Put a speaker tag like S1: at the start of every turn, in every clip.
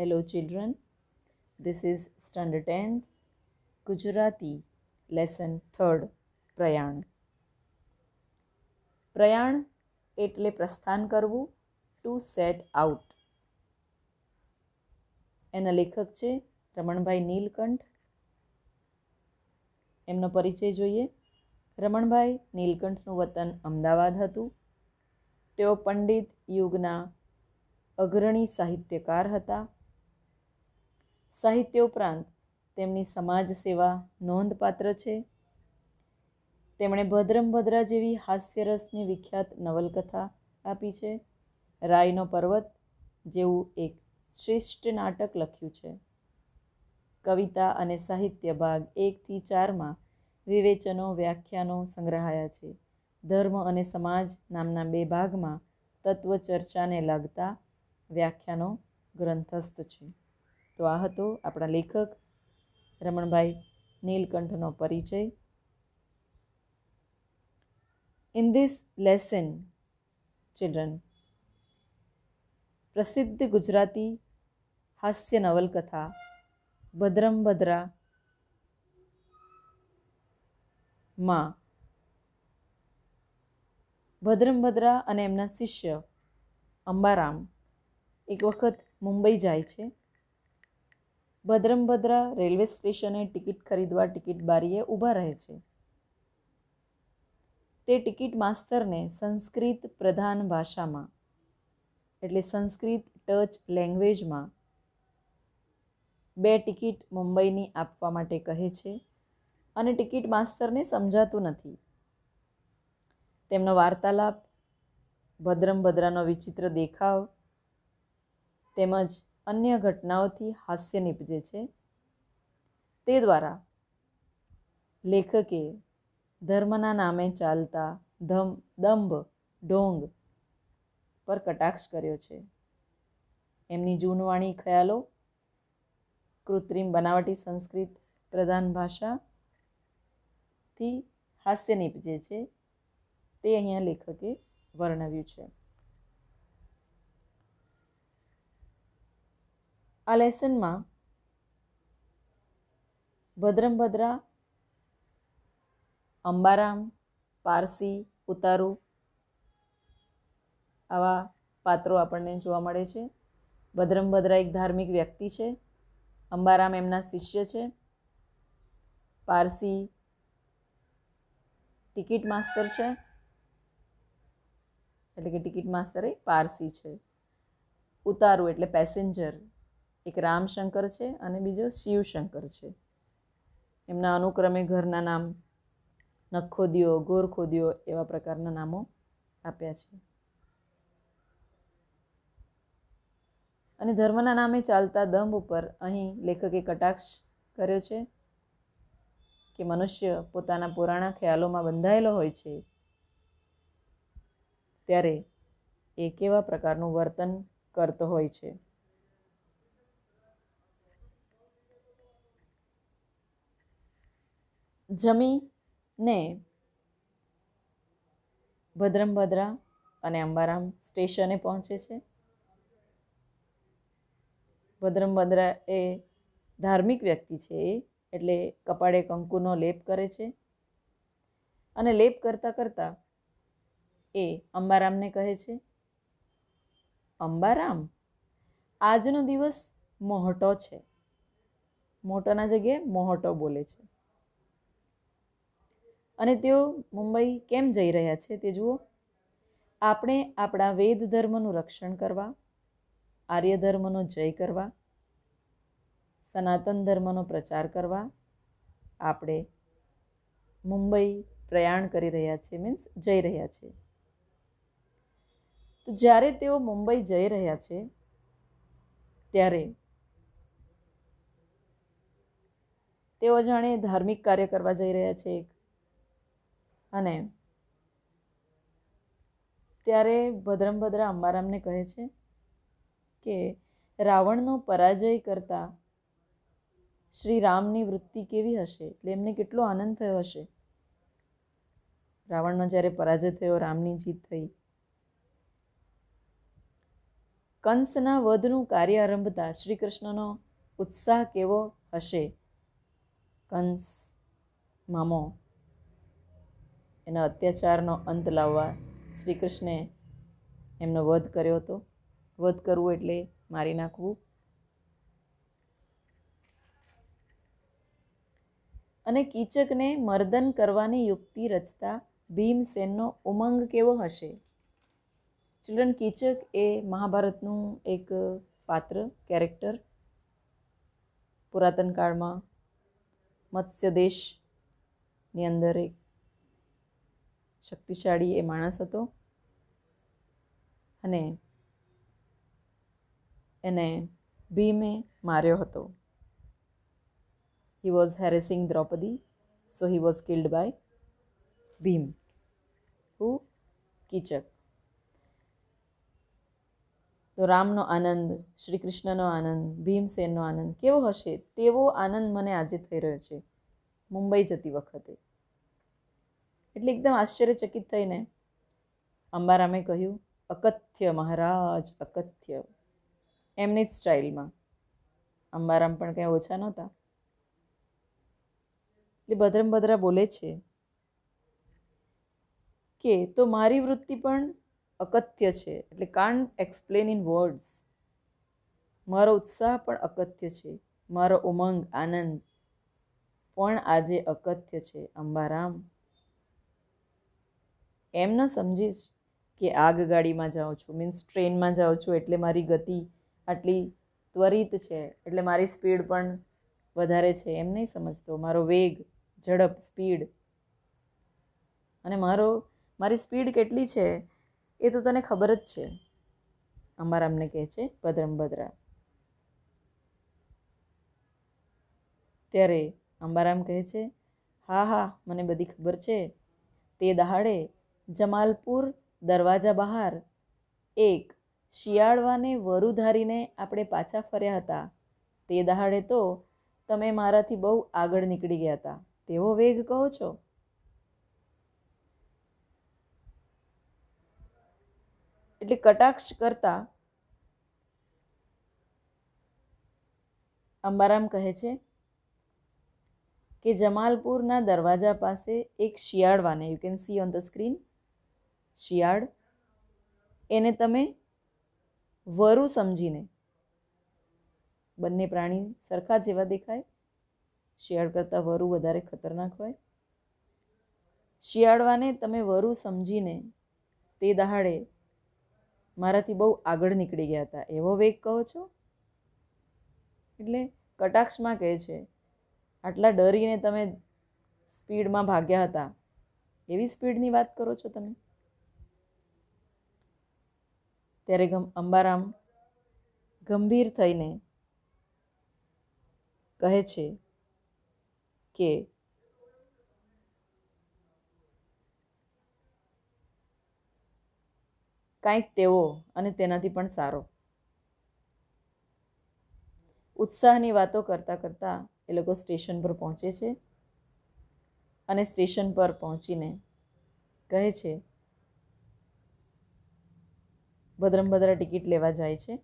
S1: hello children this is standard tenth Gujarati lesson third પ્રયાણ પ્રયાણ એટલે પ્રસ્થાન કરવું ટુ સેટ આઉટ એના લેખક છે રમણભાઈ નીલકંઠ એમનો પરિચય જોઈએ રમણભાઈ નીલકંઠનું વતન અમદાવાદ હતું તેઓ પંડિત યુગના અગ્રણી સાહિત્યકાર હતા સાહિત્ય ઉપરાંત તેમની સમાજ સેવા નોંધપાત્ર છે તેમણે ભદ્રમ ભદ્રા જેવી હાસ્યરસની વિખ્યાત નવલકથા આપી છે રાયનો પર્વત જેવું એક શ્રેષ્ઠ નાટક લખ્યું છે કવિતા અને સાહિત્ય ભાગ એકથી ચારમાં વિવેચનો વ્યાખ્યાનો સંગ્રહાયા છે ધર્મ અને સમાજ નામના બે ભાગમાં તત્વ ચર્ચાને લગતા વ્યાખ્યાનો ગ્રંથસ્થ છે તો આ હતો આપણા લેખક રમણભાઈ નીલકંઠનો પરિચય ઇન ધીસ લેસન ચિલ્ડ્રન પ્રસિદ્ધ ગુજરાતી હાસ્ય નવલકથા ભદ્રમ ભદ્રા માં ભદ્રમભદ્રા અને એમના શિષ્ય અંબારામ એક વખત મુંબઈ જાય છે ભદ્રમભદ્રા રેલવે સ્ટેશને ટિકિટ ખરીદવા ટિકિટ બારીએ ઊભા રહે છે તે ટિકિટ માસ્તરને સંસ્કૃત પ્રધાન ભાષામાં એટલે સંસ્કૃત ટચ લેંગ્વેજમાં બે ટિકિટ મુંબઈની આપવા માટે કહે છે અને ટિકિટ માસ્તરને સમજાતું નથી તેમનો વાર્તાલાપ ભદ્રમભદ્રાનો વિચિત્ર દેખાવ તેમજ અન્ય ઘટનાઓથી હાસ્ય નીપજે છે તે દ્વારા લેખકે ધર્મના નામે ચાલતા ધમ દંભ ઢોંગ પર કટાક્ષ કર્યો છે એમની જૂનવાણી ખ્યાલો કૃત્રિમ બનાવટી સંસ્કૃત પ્રધાન ભાષાથી હાસ્ય નીપજે છે તે અહીંયા લેખકે વર્ણવ્યું છે આ લેસનમાં ભદ્રમભદ્રા અંબારામ પારસી ઉતારુ આવા પાત્રો આપણને જોવા મળે છે ભદ્રમભદ્રા એક ધાર્મિક વ્યક્તિ છે અંબારામ એમના શિષ્ય છે પારસી ટિકિટ માસ્તર છે એટલે કે ટિકિટ માસ્તર એ પારસી છે ઉતારું એટલે પેસેન્જર એક રામશંકર છે અને બીજો શિવશંકર છે એમના અનુક્રમે ઘરના નામ નખોદીઓ ગોરખોદીઓ એવા પ્રકારના નામો આપ્યા છે અને ધર્મના નામે ચાલતા દંભ ઉપર અહીં લેખકે કટાક્ષ કર્યો છે કે મનુષ્ય પોતાના પુરાણા ખ્યાલોમાં બંધાયેલો હોય છે ત્યારે એ કેવા પ્રકારનું વર્તન કરતો હોય છે જમીને ભદ્રમ ભદ્રા અને અંબારામ સ્ટેશને પહોંચે છે ભદ્રમભદ્રા એ ધાર્મિક વ્યક્તિ છે એ એટલે કપાળે કંકુનો લેપ કરે છે અને લેપ કરતાં કરતાં એ અંબારામને કહે છે અંબારામ આજનો દિવસ મોહટો છે મોટાના જગ્યાએ મોહટો બોલે છે અને તેઓ મુંબઈ કેમ જઈ રહ્યા છે તે જુઓ આપણે આપણા વેદ ધર્મનું રક્ષણ કરવા આર્ય ધર્મનો જય કરવા સનાતન ધર્મનો પ્રચાર કરવા આપણે મુંબઈ પ્રયાણ કરી રહ્યા છે મીન્સ જઈ રહ્યા છે તો જ્યારે તેઓ મુંબઈ જઈ રહ્યા છે ત્યારે તેઓ જાણે ધાર્મિક કાર્ય કરવા જઈ રહ્યા છે એક અને ત્યારે ભદ્રમ અંબારામને કહે છે કે રાવણનો પરાજય કરતા શ્રી રામની વૃત્તિ કેવી હશે એટલે એમને કેટલો આનંદ થયો હશે રાવણનો જ્યારે પરાજય થયો રામની જીત થઈ કંસના વધનું કાર્ય આરંભતા શ્રી કૃષ્ણનો ઉત્સાહ કેવો હશે કંસ મામો એના અત્યાચારનો અંત લાવવા શ્રી કૃષ્ણે એમનો વધ કર્યો હતો વધ કરવું એટલે મારી નાખવું અને કીચકને મર્દન કરવાની યુક્તિ રચતા ભીમસેનનો ઉમંગ કેવો હશે ચિલ્ડ્રન કીચક એ મહાભારતનું એક પાત્ર કેરેક્ટર પુરાતન કાળમાં મત્સ્ય દેશની અંદર એક શક્તિશાળી એ માણસ હતો અને એને ભીમે માર્યો હતો he was harassing Draupadi so he was killed by Bhim who Kichak તો રામનો આનંદ શ્રી કૃષ્ણનો આનંદ ભીમસેનનો આનંદ કેવો હશે તેવો આનંદ મને આજે થઈ રહ્યો છે મુંબઈ જતી વખતે એટલે એકદમ આશ્ચર્યચકિત થઈને અંબારામે કહ્યું અકથ્ય મહારાજ અકથ્ય એમની જ સ્ટાઇલમાં અંબારામ પણ કંઈ ઓછા નહોતા એટલે ભદ્રમ ભદ્રા બોલે છે કે તો મારી વૃત્તિ પણ અકથ્ય છે એટલે કાન એક્સપ્લેન ઇન વર્ડ્સ મારો ઉત્સાહ પણ અકથ્ય છે મારો ઉમંગ આનંદ પણ આજે અકથ્ય છે અંબારામ એમ ન સમજીશ કે આગગાડીમાં જાઉં છું મીન્સ ટ્રેનમાં જાઉં છું એટલે મારી ગતિ આટલી ત્વરિત છે એટલે મારી સ્પીડ પણ વધારે છે એમ નહીં સમજતો મારો વેગ ઝડપ સ્પીડ અને મારો મારી સ્પીડ કેટલી છે એ તો તને ખબર જ છે અમારામને કહે છે ભદ્રમ ભદ્રા ત્યારે અંબારામ કહે છે હા હા મને બધી ખબર છે તે દહાડે જમાલપુર દરવાજા બહાર એક શિયાળવાને વરુ ધારીને આપણે પાછા ફર્યા હતા તે દહાડે તો તમે મારાથી બહુ આગળ નીકળી ગયા હતા તેવો વેગ કહો છો એટલે કટાક્ષ કરતા અંબારામ કહે છે કે જમાલપુરના દરવાજા પાસે એક શિયાળવાને you can see on the screen શિયાળ એને તમે વરુ સમજીને બંને પ્રાણી સરખા જેવા દેખાય શિયાળ કરતાં વરુ વધારે ખતરનાક હોય શિયાળવાને તમે વરુ સમજીને તે દહાડે મારાથી બહુ આગળ નીકળી ગયા હતા એવો વેગ કહો છો એટલે કટાક્ષમાં કહે છે આટલા ડરીને તમે સ્પીડમાં ભાગ્યા હતા એવી સ્પીડની વાત કરો છો તમે ત્યારે અંબારામ ગંભીર થઈને કહે છે કે કાંઈક તેવો અને તેનાથી પણ સારો ઉત્સાહની વાતો કરતાં કરતાં એ લોકો સ્ટેશન પર પહોંચે છે અને સ્ટેશન પર પહોંચીને કહે છે ભદ્રમભદ્રા ટિકિટ લેવા જાય છે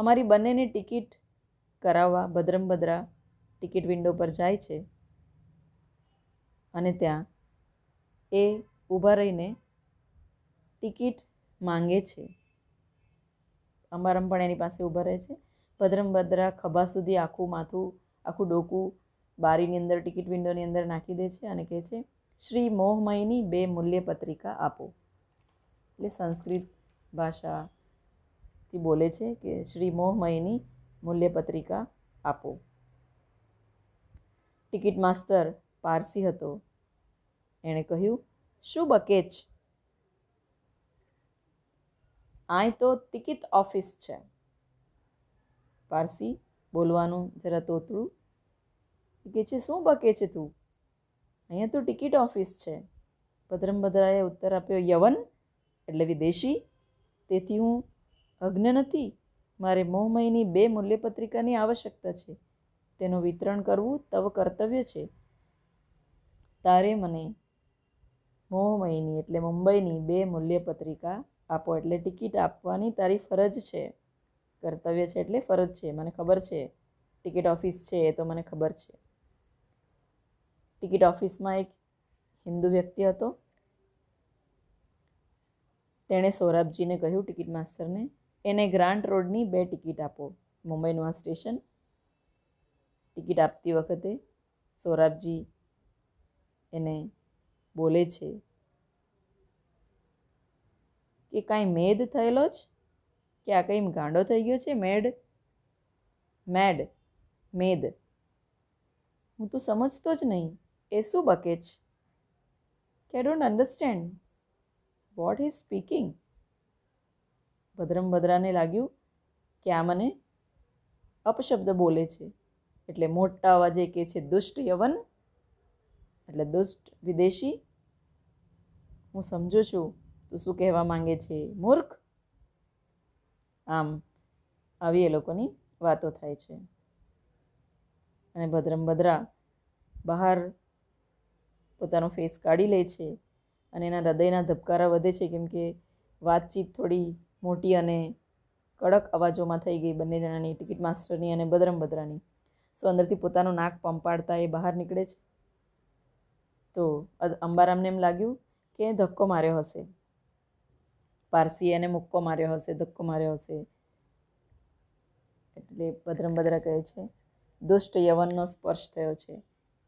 S1: અમારી બંનેને ટિકિટ કરાવવા ભદ્રમભદ્રા ટિકિટ વિન્ડો પર જાય છે અને ત્યાં એ ઊભા રહીને ટિકિટ માંગે છે અંબારમ પણ એની પાસે ઊભા રહે છે ભદ્રમભદ્રા ખભા સુધી આખું માથું આખું ડોકું બારીની અંદર ટિકિટ વિન્ડોની અંદર નાખી દે છે અને કહે છે શ્રી મોહમયની બે મૂલ્ય પત્રિકા આપો એટલે સંસ્કૃત ભાષાથી બોલે છે કે શ્રી મોહમયની મૂલ્યપત્રિકા આપો ટિકિટ માસ્તર પારસી હતો એણે કહ્યું શું બકેચ આય તો ટિકિટ ઓફિસ છે પારસી બોલવાનું જરા તોતળું કે છે શું બકે છે તું અહીંયા તો ટિકિટ ઓફિસ છે ભદ્રમ ઉત્તર આપ્યો યવન એટલે વિદેશી તેથી હું અજ્ઞ નથી મારે મોહમયની બે મૂલ્યપત્રિકાની આવશ્યકતા છે તેનું વિતરણ કરવું તવ કર્તવ્ય છે તારે મને મોહમયની એટલે મુંબઈની બે મૂલ્યપત્રિકા આપો એટલે ટિકિટ આપવાની તારી ફરજ છે કર્તવ્ય છે એટલે ફરજ છે મને ખબર છે ટિકિટ ઓફિસ છે એ તો મને ખબર છે ટિકિટ ઓફિસમાં એક હિન્દુ વ્યક્તિ હતો તેણે સૌરાબજીને કહ્યું ટિકિટ માસ્તરને એને ગ્રાન્ટ રોડની બે ટિકિટ આપો મુંબઈનું આ સ્ટેશન ટિકિટ આપતી વખતે સૌરાબજી એને બોલે છે કે કાંઈ મેદ થયેલો જ કે આ કંઈ ગાંડો થઈ ગયો છે મેડ મેડ મેદ હું તો સમજતો જ નહીં એ શું બકે કે I don't understand what is speaking Bhadram ભદ્રાને લાગ્યું કે આ મને અપશબ્દ બોલે છે એટલે મોટા અવાજે કહે છે દુષ્ટ યવન એટલે દુષ્ટ વિદેશી હું સમજુ છું તું શું કહેવા માંગે છે મૂર્ખ આમ આવી એ લોકોની વાતો થાય છે અને ભદ્રમ ભદ્રા બહાર પોતાનો ફેસ કાઢી લે છે અને એના હૃદયના ધબકારા વધે છે કેમકે વાતચીત થોડી મોટી અને કડક અવાજોમાં થઈ ગઈ બંને જણાની ટિકિટ માસ્ટરની અને બદરમ બદરાની સો અંદરથી પોતાનું નાક પંપાડતા એ બહાર નીકળે છે તો અંબારામને એમ લાગ્યું કે ધક્કો માર્યો હશે પારસીએ એને મુક્કો માર્યો હશે ધક્કો માર્યો હશે એટલે ભદ્રમ ભદ્રા કહે છે દુષ્ટ યવનનો સ્પર્શ થયો છે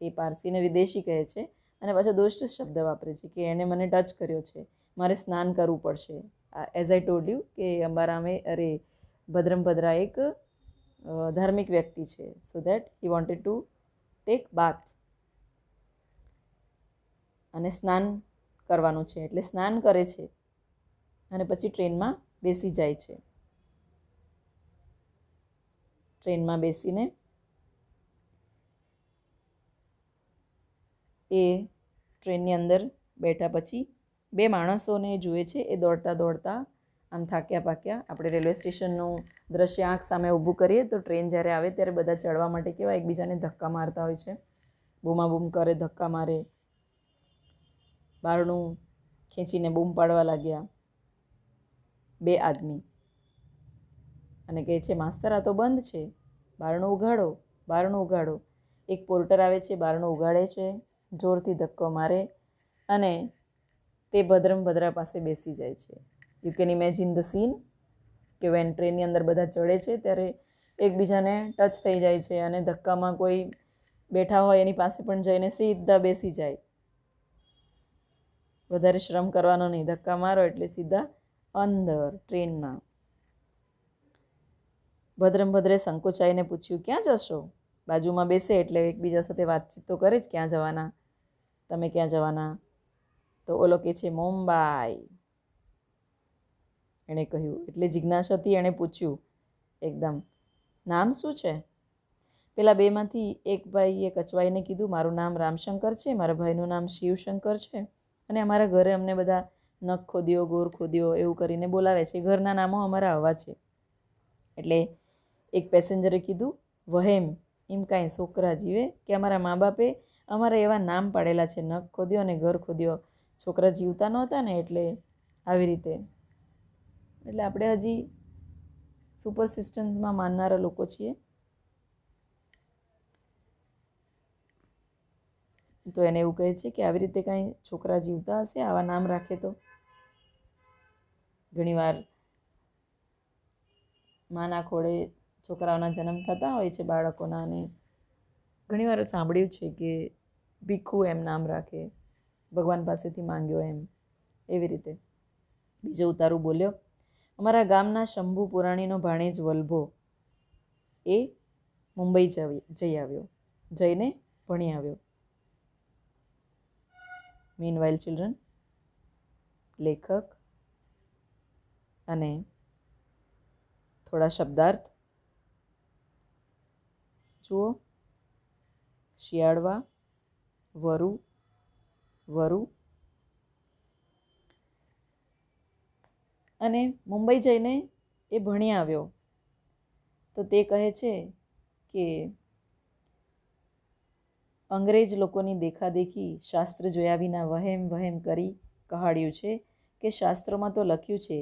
S1: એ પારસીને વિદેશી કહે છે અને પાછો દુષ્ટ શબ્દ વાપરે છે કે એણે મને ટચ કર્યો છે મારે સ્નાન કરવું પડશે એઝ આઈ ટોલ્ડ યુ કે અંબારામે અરે ભદ્રમભદ્રા એક ધાર્મિક વ્યક્તિ છે so that he wanted to take bath અને સ્નાન કરવાનું છે એટલે સ્નાન કરે છે અને પછી ટ્રેનમાં બેસી જાય છે ટ્રેનમાં બેસીને એ ટ્રેનની અંદર બેઠા પછી બે માણસોને જુએ છે એ દોડતા દોડતા આમ થાક્યા પાક્યા આપણે રેલવે સ્ટેશનનું દ્રશ્ય આંખ સામે ઊભું કરીએ તો ટ્રેન જ્યારે આવે ત્યારે બધા ચડવા માટે કેવા એકબીજાને ધક્કા મારતા હોય છે બૂમાબૂમ કરે ધક્કા મારે બારણું ખેંચીને બૂમ પાડવા લાગ્યા બે આદમી અને કહે છે માસ્તર આ તો બંધ છે બારણું ઉઘાડો બારણું ઉઘાડો એક પોર્ટર આવે છે બારણું ઉગાડે છે જોરથી ધક્કો મારે અને તે ભદ્રમ ભદ્રા પાસે બેસી જાય છે you can imagine the scene કે વેન ટ્રેનની અંદર બધા ચડે છે ત્યારે એકબીજાને ટચ થઈ જાય છે અને ધક્કામાં કોઈ બેઠા હોય એની પાસે પણ જઈને સીધા બેસી જાય વધારે શ્રમ કરવાનો નહીં ધક્કા મારો એટલે સીધા અંદર ટ્રેનમાં ભદ્રમ ભદ્રે સંકોચાઈને પૂછ્યું ક્યાં જશો બાજુમાં બેસે એટલે એકબીજા સાથે વાતચીત તો કરે જ ક્યાં જવાના તમે ક્યાં જવાના તો ઓલો કે છે મુંબાઈ એણે કહ્યું એટલે જિજ્ઞાસાથી એણે પૂછ્યું એકદમ નામ શું છે પેલા બેમાંથી એક ભાઈએ કચવાઈને કીધું મારું નામ રામશંકર છે મારા ભાઈનું નામ શિવશંકર છે અને અમારા ઘરે અમને બધા નખ ખોદ્યો ગોર ખોદ્યો એવું કરીને બોલાવે છે ઘરના નામો અમારા આવા છે એટલે એક પેસેન્જરે કીધું વહેમ એમ કાંઈ છોકરા જીવે કે અમારા મા બાપે અમારે એવા નામ પાડેલા છે નખ ખોદ્યો અને ઘર ખોદ્યો છોકરા જીવતા નહોતા ને એટલે આવી રીતે એટલે આપણે હજી સુપર સિસ્ટમ્સમાં માનનારા લોકો છીએ તો એને એવું કહે છે કે આવી રીતે કાંઈ છોકરા જીવતા હશે આવા નામ રાખે તો ઘણીવાર માના ખોળે છોકરાઓના જન્મ થતા હોય છે બાળકોના અને ઘણીવાર સાંભળ્યું છે કે ભીખું એમ નામ રાખે ભગવાન પાસેથી માંગ્યો એમ એવી રીતે બીજો ઉતારું બોલ્યો અમારા ગામના શંભુ પુરાણીનો ભાણેજ વલ્ભો એ મુંબઈ જઈ આવ્યો જઈને ભણી આવ્યો મીન વાઇલ ચિલ્ડ્રન લેખક અને થોડા શબ્દાર્થ જુઓ શિયાળવા વરુ વરુ અને મુંબઈ જઈને એ ભણી આવ્યો તો તે કહે છે કે અંગ્રેજ લોકોની દેખાદેખી શાસ્ત્ર જોયા વિના વહેમ વહેમ કરી કહાડ્યું છે કે શાસ્ત્રોમાં તો લખ્યું છે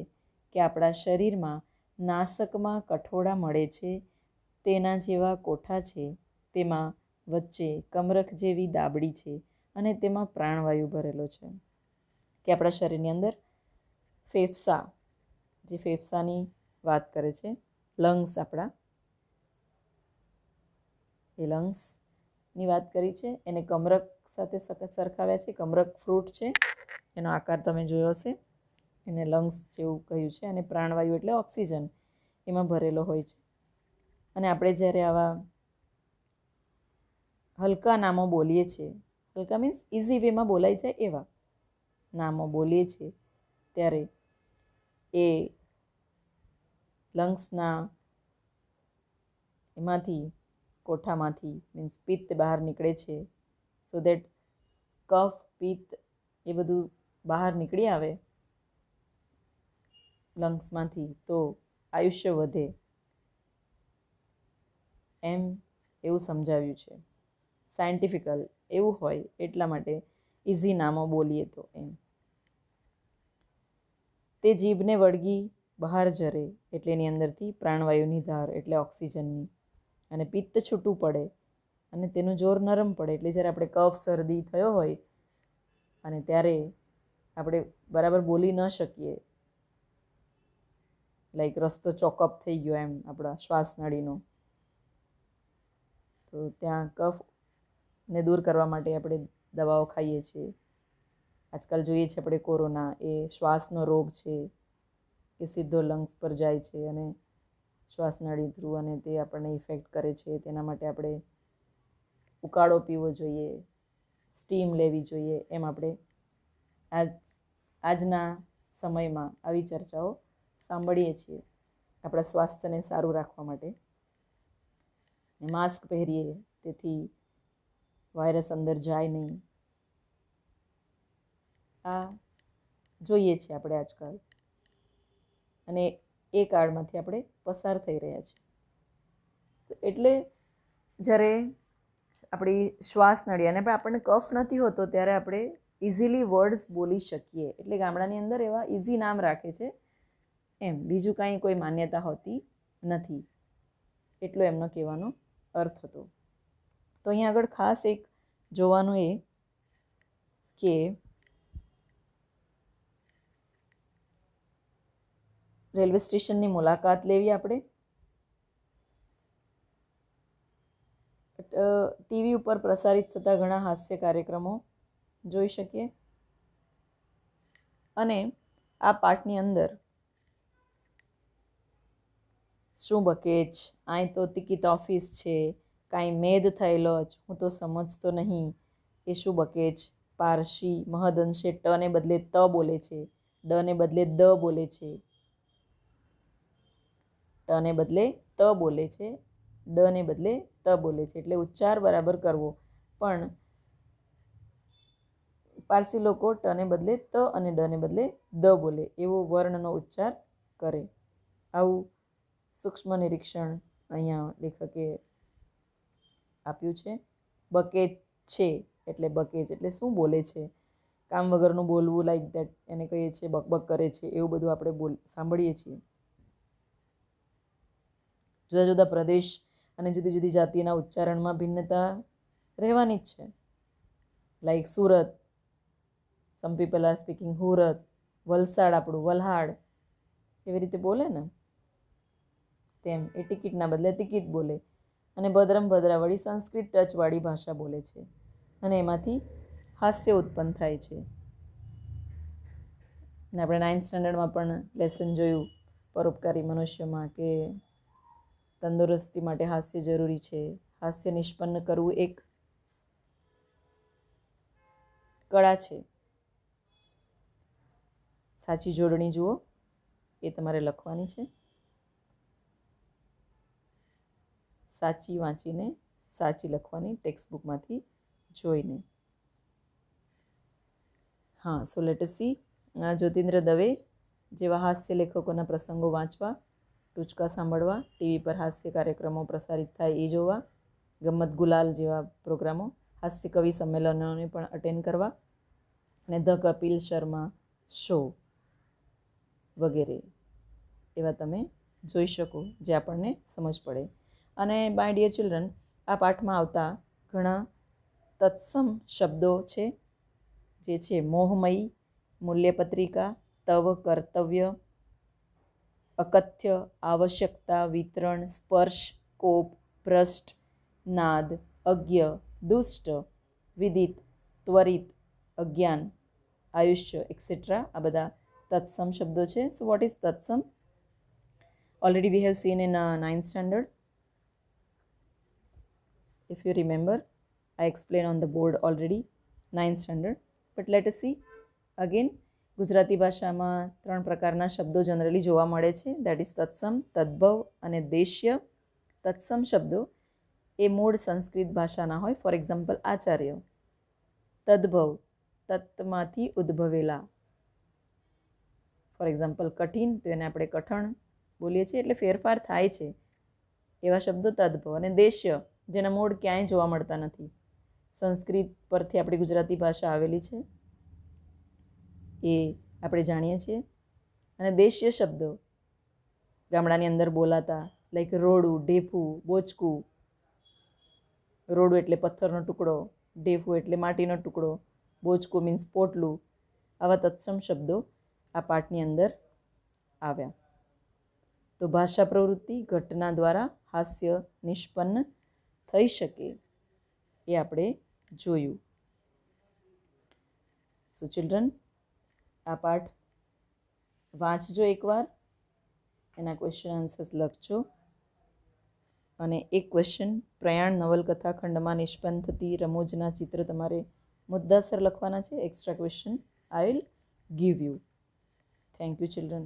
S1: કે આપણા શરીરમાં નાસકમાં કઠોળા મળે છે તેના જેવા કોઠા છે તેમાં વચ્ચે કમરખ જેવી દાબડી છે અને તેમાં પ્રાણવાયુ ભરેલો છે કે આપણા શરીરની અંદર ફેફસા જે ફેફસાની વાત કરે છે લંગ્સ આપણા એ લંગ્સની વાત કરી છે એને કમરક સાથે સરખાવ્યા છે કમરક ફ્રૂટ છે એનો આકાર તમે જોયો હશે એને લંગ્સ જેવું કહ્યું છે અને પ્રાણવાયુ એટલે ઓક્સિજન એમાં ભરેલો હોય છે અને આપણે જ્યારે આવા હલકા નામો બોલીએ છીએ હલકા મીન્સ ઇઝી વેમાં બોલાઈ જાય એવા નામો બોલીએ છીએ ત્યારે એ લંગ્સના એમાંથી કોઠામાંથી મીન્સ પિત્ત બહાર નીકળે છે સો દેટ કફ પિત્ત એ બધું બહાર નીકળી આવે લંગ્સમાંથી તો આયુષ્ય વધે એમ એવું સમજાવ્યું છે સાયન્ટિફિકલ એવું હોય એટલા માટે ઇઝી નામો બોલીએ તો એમ તે જીભને વળગી બહાર જરે એટલે એની અંદરથી પ્રાણવાયુની ધાર એટલે ઓક્સિજનની અને પિત્ત છૂટું પડે અને તેનું જોર નરમ પડે એટલે જ્યારે આપણે કફ શરદી થયો હોય અને ત્યારે આપણે બરાબર બોલી ન શકીએ લાઈક રસ્તો ચોકઅપ થઈ ગયો એમ આપણા શ્વાસનળીનો તો ત્યાં કફ ને દૂર કરવા માટે આપણે દવાઓ ખાઈએ છીએ આજકાલ જોઈએ છીએ આપણે કોરોના એ શ્વાસનો રોગ છે કે સીધો લંગ્સ પર જાય છે અને શ્વાસનળી થ્રુ અને તે આપણને ઇફેક્ટ કરે છે તેના માટે આપણે ઉકાળો પીવો જોઈએ સ્ટીમ લેવી જોઈએ એમ આપણે આજ આજના સમયમાં આવી ચર્ચાઓ સાંભળીએ છીએ આપણા સ્વાસ્થ્યને સારું રાખવા માટે માસ્ક પહેરીએ તેથી વાયરસ અંદર જાય નહીં આ જોઈએ છીએ આપણે આજકાલ અને એ કાળમાંથી આપણે પસાર થઈ રહ્યા છીએ તો એટલે જ્યારે આપણી શ્વાસ નળીયાને પણ આપણને કફ નથી હોતો ત્યારે આપણે ઇઝીલી વર્ડ્સ બોલી શકીએ એટલે ગામડાની અંદર એવા ઇઝી નામ રાખે છે એમ બીજું કાંઈ કોઈ માન્યતા હોતી નથી એટલો એમનો કહેવાનો અર્થ હતો તો અહીંયા આગળ ખાસ એક જોવાનું એ કે રેલવે સ્ટેશનની મુલાકાત લેવી આપણે ટીવી ઉપર પ્રસારિત થતા ઘણા હાસ્ય કાર્યક્રમો જોઈ શકીએ અને આ પાઠની અંદર શું બકેચ અહીં તો ટિકિટ ઓફિસ છે કાંઈ મેદ થયેલો જ હું તો સમજતો નહીં એ શું બકે જ પારસી મહદઅંશે ટને બદલે ત બોલે છે ડને બદલે દ બોલે છે ટને બદલે ત બોલે છે ડને બદલે ત બોલે છે એટલે ઉચ્ચાર બરાબર કરવો પણ પારસી લોકો ટને બદલે ત અને ડને બદલે દ બોલે એવો વર્ણનો ઉચ્ચાર કરે આવું સૂક્ષ્મ નિરીક્ષણ અહીંયા લેખકે આપ્યું છે બકેટ છે એટલે બકેજ એટલે શું બોલે છે કામ વગરનું બોલવું લાઈક દેટ એને કહીએ છીએ બકબક કરે છે એવું બધું આપણે બોલ સાંભળીએ છીએ જુદા જુદા પ્રદેશ અને જુદી જુદી જાતિના ઉચ્ચારણમાં ભિન્નતા રહેવાની જ છે like Surat some people are speaking Hurat Valsad આપણું વલહાડ એવી રીતે બોલે ને તેમ એ ટિકિટના બદલે ટિકિટ બોલે અને ભદ્રમ ભદ્રાવળી સંસ્કૃત ટચવાળી ભાષા બોલે છે અને એમાંથી હાસ્ય ઉત્પન્ન થાય છે અને આપણે નાઇન્થ સ્ટાન્ડર્ડમાં પણ લેસન જોયું પરોપકારી મનુષ્યમાં કે તંદુરસ્તી માટે હાસ્ય જરૂરી છે હાસ્ય નિષ્પન્ન કરવું એક કળા છે સાચી જોડણી જુઓ એ તમારે લખવાની છે સાચી વાંચીને સાચી લખવાની ટેક્સ્ટ બુકમાંથી જોઈને હા so let see Jyotindra Dave જેવા હાસ્ય લેખકોના પ્રસંગો વાંચવા ટૂચકા સાંભળવા ટીવી પર હાસ્ય કાર્યક્રમો પ્રસારિત થાય એ જોવા ગમ્મત ગુલાલ જેવા પ્રોગ્રામો હાસ્ય કવિ સંમેલનોને પણ અટેન્ડ કરવા અને ધ કપિલ શર્મા શો વગેરે એવા તમે જોઈ શકો જે આપણને સમજ પડે અને બાય ડિયર ચિલ્ડ્રન આ પાઠમાં આવતા ઘણા તત્સમ શબ્દો છે જે છે મોહમયી મૂલ્યપત્રિકા તવ કર્તવ્ય અકથ્ય આવશ્યકતા વિતરણ સ્પર્શ કોપ ભ્રષ્ટ નાદ અજ્ઞ દુષ્ટ વિદિત ત્વરિત અજ્ઞાન આયુષ્ય એક્સેટ્રા આ બધા તત્સમ શબ્દો છે સો વોટ ઇઝ તત્સમ already we have seen in ninth standard if you remember I explained on the board already 9th standard but let us see again Gujarati ભાષામાં ત્રણ પ્રકારના શબ્દો જનરલી જોવા મળે છે દેટ ઇઝ તત્સમ તદ્ભવ અને દેશ્ય તત્સમ શબ્દો એ મૂળ સંસ્કૃત ભાષાના હોય ફોર એક્ઝામ્પલ આચાર્ય તદ્ભવ તત્માંથી ઉદ્ભવેલા ફોર એક્ઝામ્પલ કઠિન તો એને આપણે કઠણ બોલીએ છીએ એટલે ફેરફાર થાય છે એવા શબ્દો તદ્ભવ અને દેશ્ય જેના મૂળ ક્યાંય જોવા મળતા નથી સંસ્કૃત પરથી આપણી ગુજરાતી ભાષા આવેલી છે એ આપણે જાણીએ છીએ અને દેશીય શબ્દો ગામડાની અંદર બોલાતા લાઈક રોડું ઢેફું બોચકું રોડું એટલે પથ્થરનો ટુકડો ઢેફું એટલે માટીનો ટુકડો બોચકું મીન્સ પોટલું આવા તત્સમ શબ્દો આ પાઠની અંદર આવ્યા તો ભાષા પ્રવૃત્તિ ઘટના દ્વારા હાસ્ય નિષ્પન્ન થઈ શકે એ આપણે જોયું સો ચિલ્ડ્રન આ પાઠ વાંચજો એકવાર એના ક્વેશ્ચન આન્સર્સ લખજો અને એક ક્વેશ્ચન પ્રયાણ નવલકથા ખંડમાં નિષ્પન્ન થતી રમૂજના ચિત્ર તમારે મુદ્દાસર લખવાના છે extra question I will give you thank you children